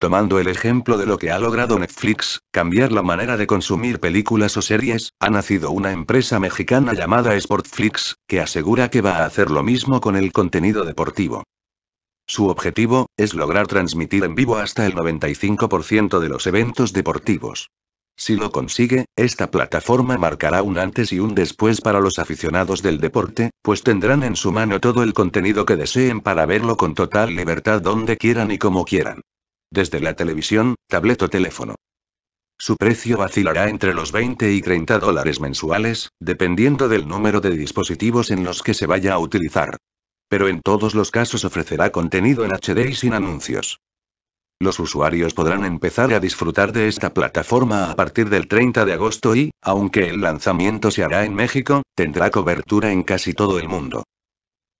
Tomando el ejemplo de lo que ha logrado Netflix, cambiar la manera de consumir películas o series, ha nacido una empresa mexicana llamada Sportflix, que asegura que va a hacer lo mismo con el contenido deportivo. Su objetivo, es lograr transmitir en vivo hasta el 95% de los eventos deportivos. Si lo consigue, esta plataforma marcará un antes y un después para los aficionados del deporte, pues tendrán en su mano todo el contenido que deseen para verlo con total libertad donde quieran y como quieran. Desde la televisión, tablet o teléfono. Su precio vacilará entre los 20 y 30 dólares mensuales, dependiendo del número de dispositivos en los que se vaya a utilizar. Pero en todos los casos ofrecerá contenido en HD y sin anuncios. Los usuarios podrán empezar a disfrutar de esta plataforma a partir del 30 de agosto y, aunque el lanzamiento se hará en México, tendrá cobertura en casi todo el mundo.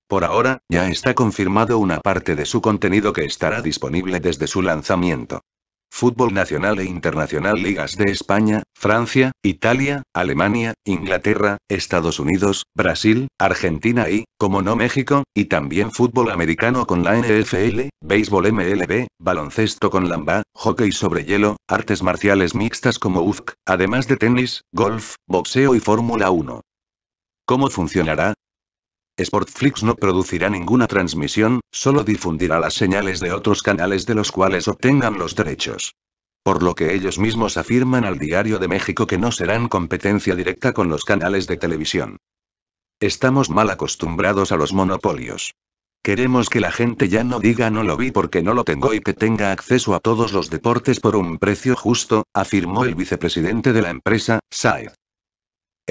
Por ahora, ya está confirmado una parte de su contenido que estará disponible desde su lanzamiento. Fútbol Nacional e Internacional Ligas de España, Francia, Italia, Alemania, Inglaterra, Estados Unidos, Brasil, Argentina y, como no México, y también fútbol americano con la NFL, béisbol MLB, baloncesto con lamba, hockey sobre hielo, artes marciales mixtas como UFC, además de tenis, golf, boxeo y Fórmula 1. ¿Cómo funcionará? Sportflix no producirá ninguna transmisión, solo difundirá las señales de otros canales de los cuales obtengan los derechos. Por lo que ellos mismos afirman al Diario de México que no serán competencia directa con los canales de televisión. Estamos mal acostumbrados a los monopolios. Queremos que la gente ya no diga no lo vi porque no lo tengo y que tenga acceso a todos los deportes por un precio justo, afirmó el vicepresidente de la empresa, Said.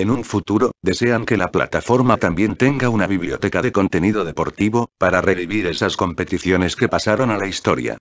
En un futuro, desean que la plataforma también tenga una biblioteca de contenido deportivo, para revivir esas competiciones que pasaron a la historia.